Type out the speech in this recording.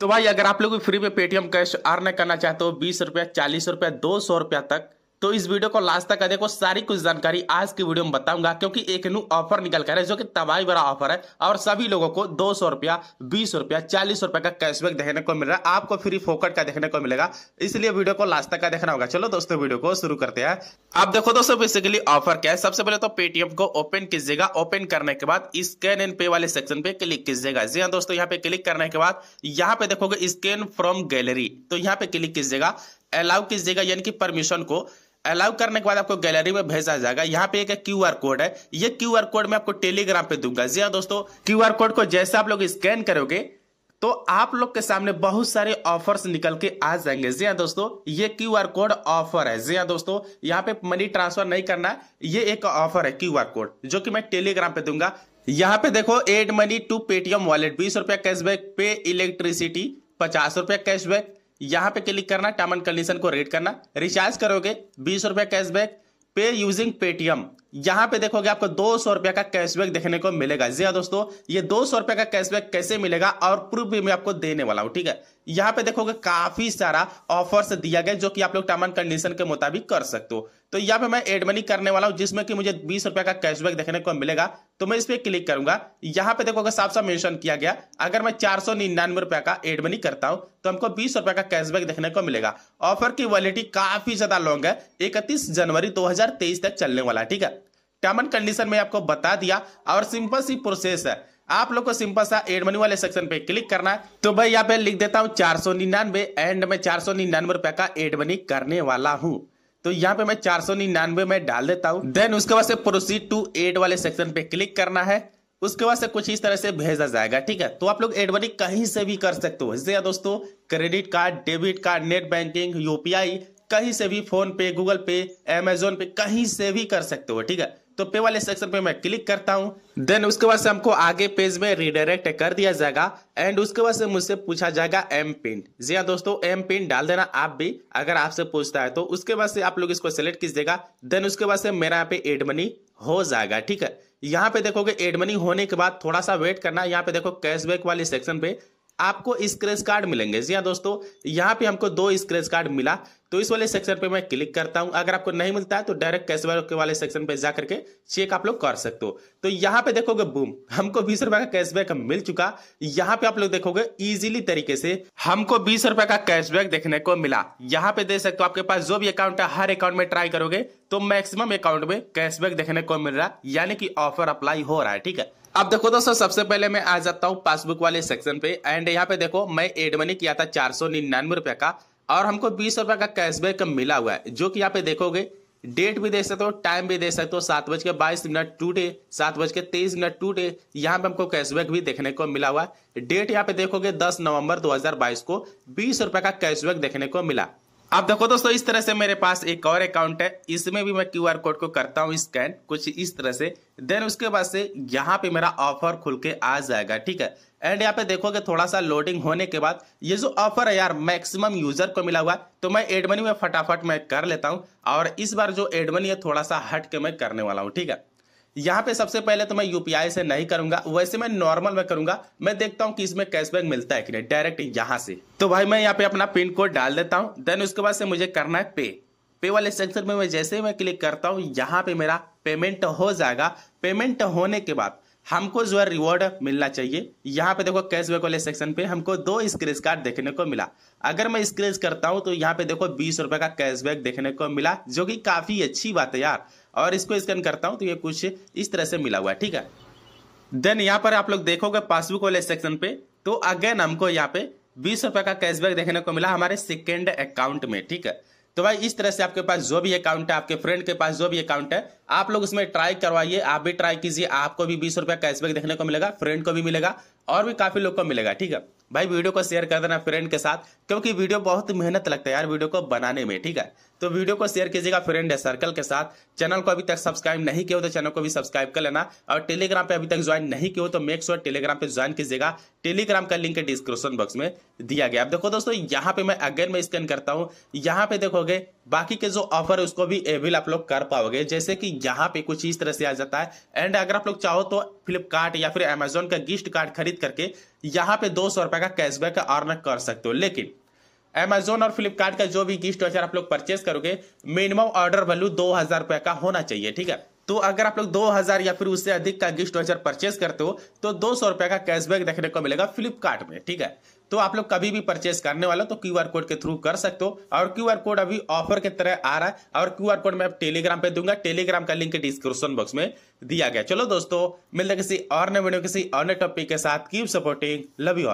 तो भाई अगर आप लोग फ्री में पेटीएम कैश अर्न करना चाहते हो बीस रुपया चालीस रुपया दो सौ रुपया तक तो इस वीडियो को लास्ट तक देखो सारी कुछ जानकारी आज की वीडियो में बताऊंगा क्योंकि एक न्यू ऑफर निकल कर है जो कि तबाही बड़ा ऑफर है और सभी लोगों को दो सौ रुपया बीस रुपया चालीस रुपया का कैशबैक देखने को मिल रहा है आपको फ्री फोकट का देखने को मिलेगा इसलिए वीडियो को लास्ट तक का देखना होगा चलो दोस्तों वीडियो को शुरू करते हैं आप देखो दोस्तों बेसिकली ऑफर क्या है सबसे पहले तो पेटीएम को ओपन कीजिएगा ओपन करने के बाद स्कैन एंड पे वाले सेक्शन पे क्लिक कीजिएगा जी हाँ दोस्तों यहाँ पे क्लिक करने के बाद यहाँ पे देखोगे स्कैन फ्रॉम गैलरी तो यहाँ पे क्लिक कीजिएगा अलाउ कीजिएगा यानी कि परमिशन को अलाउ करने के बाद आपको गैलरी में भेजा जाएगा यहाँ पे एक क्यू आर कोड है ये क्यू आर कोड मैं आपको टेलीग्राम पे दूंगा जी हाँ दोस्तों क्यू आर कोड को जैसे आप लोग स्कैन करोगे तो आप लोग के सामने बहुत सारे ऑफर्स निकल के आ जाएंगे जी हाँ दोस्तों ये क्यू आर कोड ऑफर है जी हाँ दोस्तों यहाँ पे मनी ट्रांसफर नहीं करना ये एक ऑफर है क्यू आर कोड जो कि मैं टेलीग्राम पे दूंगा यहाँ पे देखो add money to Paytm wallet बीस रुपया कैशबैक पे इलेक्ट्रिसिटी पचास रुपया कैशबैक यहाँ पे क्लिक करना टर्म एंड कंडीशन को रीड करना रिचार्ज करोगे बीस रुपया कैशबैक पे यूजिंग पेटीएम यहाँ पे देखोगे आपको दो सौ रुपया का कैशबैक देखने को मिलेगा जी हाँ दोस्तों ये दो सौ रुपए का कैशबैक कैसे मिलेगा और प्रूफ भी मैं आपको देने वाला हूँ ठीक है यहाँ पे देखोगे काफी सारा ऑफर्स दिया गया जो कि आप लोग टर्म एंड कंडीशन के मुताबिक कर सकते हो तो यहाँ पे मैं एड मनी करने वाला हूँ जिसमें कि मुझे बीस रुपया का कैशबैक देखने को मिलेगा तो मैं इस पर क्लिक करूंगा यहां पे देखो अगर साफ साफ मेंशन किया गया अगर मैं चार सौ निन्यानवे रुपए का एड मनी करता हूं तो हमको बीस रुपए का कैशबैक देखने को मिलेगा ऑफर की वैलिडिटी काफी ज्यादा लॉन्ग है इकतीस जनवरी तेईस तक चलने वाला है ठीक है टर्म एंड कंडीशन में आपको बता दिया और सिंपल सी प्रोसेस है आप लोग को सिंपल सा एड मनी वाले सेक्शन पे क्लिक करना है तो भाई यहाँ पे लिख देता हूँ चार सौ निन्यानवे एंड में चार सौ निन्यानवे रुपए का एड मनी करने वाला हूँ तो यहाँ पे मैं चार सौ निन्यानवे में डाल देता हूँ देन उसके बाद से प्रोसीड टू एड वाले सेक्शन पे क्लिक करना है उसके बाद से कुछ इस तरह से भेजा जाएगा ठीक है तो आप लोग बनी कहीं से भी कर सकते हो इससे दोस्तों credit card debit card net banking UPI कहीं से भी फोन पे गूगल पे अमेजोन पे कहीं से भी कर सकते हो ठीक है तो पे वाले सेक्शन पे मैं क्लिक करता हूँ देन उसके बाद से हमको आगे पेज में रिडायरेक्ट कर दिया जाएगा एंड उसके बाद से मुझसे पूछा जाएगा एम पिन जी हाँ दोस्तों एम पिन डाल देना आप भी अगर आपसे पूछता है तो उसके बाद से आप लोग इसको सेलेक्ट कीजिएगा देन उसके बाद से मेरा यहाँ पे एड मनी हो जाएगा ठीक है यहाँ पे देखोगे एड मनी होने के बाद थोड़ा सा वेट करना यहाँ पे देखो कैशबैक वाले सेक्शन पे आपको स्क्रेच कार्ड मिलेंगे जी हाँ दोस्तों यहाँ पे हमको दो स्क्रेच कार्ड मिला तो इस वाले सेक्शन पे मैं क्लिक करता हूं अगर आपको नहीं मिलता है तो डायरेक्ट कैश बैक वाले सेक्शन पे जा करके चेक आप लोग कर सकते हो तो यहाँ पे देखोगे बूम हमको बीस रुपए का कैशबैक मिल चुका यहाँ पे आप लोग देखोगे इजीली तरीके से हमको बीस रुपए का कैशबैक देखने को मिला यहाँ पे देख सकते हो आपके पास जो भी अकाउंट है हर अकाउंट में ट्राई करोगे तो मैक्सिमम अकाउंट में कैशबैक देखने को मिल रहा है यानी कि ऑफर अप्लाई हो रहा है ठीक है अब देखो दोस्तों सबसे पहले मैं आ जाता हूँ पासबुक वाले सेक्शन पे एंड यहाँ पे देखो मैं एड मनी किया था चार सौ निन्यानवे रुपए का और हमको बीस रुपए का कैशबैक मिला हुआ है जो कि यहाँ पे देखोगे डेट भी दे सकते हो टाइम भी दे सकते हो सात बज के बाईस मिनट टू डे सात बज के तेईस मिनट टू डे यहाँ पे हमको कैशबैक भी देखने को मिला हुआ है डेट यहाँ पे देखोगे दस नवंबर बाईस को बीस रुपए का कैशबैक देखने को मिला आप देखो दोस्तों इस तरह से मेरे पास एक और अकाउंट है इसमें भी मैं क्यूआर कोड को करता हूँ स्कैन कुछ इस तरह से देन उसके बाद से यहाँ पे मेरा ऑफर खुल के आ जाएगा ठीक है एंड यहाँ पे देखोगे थोड़ा सा लोडिंग होने के बाद ये जो ऑफर है यार मैक्सिमम यूजर को मिला हुआ तो मैं एडमनी में फटाफट मैं कर लेता हूँ और इस बार जो एडमनी है थोड़ा सा हट के मैं करने वाला हूँ ठीक है यहाँ पे सबसे पहले तो मैं यूपीआई से नहीं करूंगा वैसे मैं नॉर्मल में करूंगा मैं देखता हूँ कि इसमें कैशबैक मिलता है कि नहीं डायरेक्ट यहाँ से तो भाई मैं यहाँ पे अपना पिन कोड डाल देता हूँ देन उसके बाद से मुझे करना है पे पे वाले सेक्शन में मैं जैसे ही मैं क्लिक करता हूँ यहाँ पे मेरा पेमेंट हो जाएगा पेमेंट होने के बाद हमको जो है रिवॉर्ड मिलना चाहिए यहाँ पे देखो कैशबैक वाले सेक्शन पे हमको दो स्क्रेच कार्ड देखने को मिला अगर मैं स्क्रेच करता हूँ तो यहाँ पे देखो बीस रुपए का कैशबैक देखने को मिला जो कि काफ़ी अच्छी बात है यार और इसको स्कैन करता हूँ तो ये कुछ इस तरह से मिला हुआ है ठीक है देन यहाँ पर आप लोग देखोगे पासबुक वाले सेक्शन पे तो अगेन हमको यहाँ पे बीस रुपए का कैशबैक देखने को मिला हमारे सेकेंड अकाउंट में ठीक है तो भाई इस तरह से आपके पास जो भी अकाउंट है आपके फ्रेंड के पास जो भी अकाउंट है आप लोग उसमें ट्राई करवाइए आप भी ट्राई कीजिए आपको भी बीस रुपया कैशबैक देखने को मिलेगा फ्रेंड को भी मिलेगा और भी काफी लोग को मिलेगा ठीक है भाई वीडियो को शेयर कर देना फ्रेंड के साथ क्योंकि वीडियो बहुत मेहनत लगता है यार वीडियो को बनाने में ठीक है तो वीडियो को शेयर कीजिएगा फ्रेंड है सर्कल के साथ चैनल को अभी तक सब्सक्राइब नहीं किया हो तो चैनल को भी सब्सक्राइब कर लेना और टेलीग्राम पे अभी तक ज्वाइन नहीं किया हो तो मेक श्योर टेलीग्राम पे ज्वाइन कीजिएगा टेलीग्राम का लिंक डिस्क्रिप्शन बॉक्स में दिया गया अब देखो दोस्तों यहाँ पे मैं अगेन में स्कैन करता हूँ यहाँ पे देखोगे बाकी के जो ऑफर है उसको भी एविल आप लोग कर पाओगे जैसे कि यहाँ पे कुछ इस तरह से आ जाता है एंड अगर आप लोग चाहो तो फ्लिपकार्ट या फिर अमेजोन का गिफ्ट कार्ड खरीद करके यहाँ पे दो सौ रुपए का कैशबैक अर्न कर सकते हो लेकिन एमेजोन और फ्लिपकार्ट का जो भी गिफ्ट वाचर आप लोग परचेस करोगे मिनिमम ऑर्डर वैल्यू दो हजार रुपए का होना चाहिए ठीक है तो अगर आप लोग 2000 या फिर उससे अधिक का गिफ्ट वाचर परचेस करते हो तो दो सौ रुपए का कैशबैक देखने को मिलेगा फ्लिपकार्ट में ठीक है तो आप लोग कभी भी परचेस करने वाला तो क्यू आर कोड के थ्रू कर सकते हो और क्यू आर कोड अभी ऑफर के तरह आ रहा है और क्यू आर कोड मैं टेलीग्राम पे दूंगा टेलीग्राम का लिंक डिस्क्रिप्शन बॉक्स में दिया गया चलो दोस्तों मिलते किसी और नए वीडियो किसी और नए टॉपिक के साथ कीप सपोर्टिंग लव यू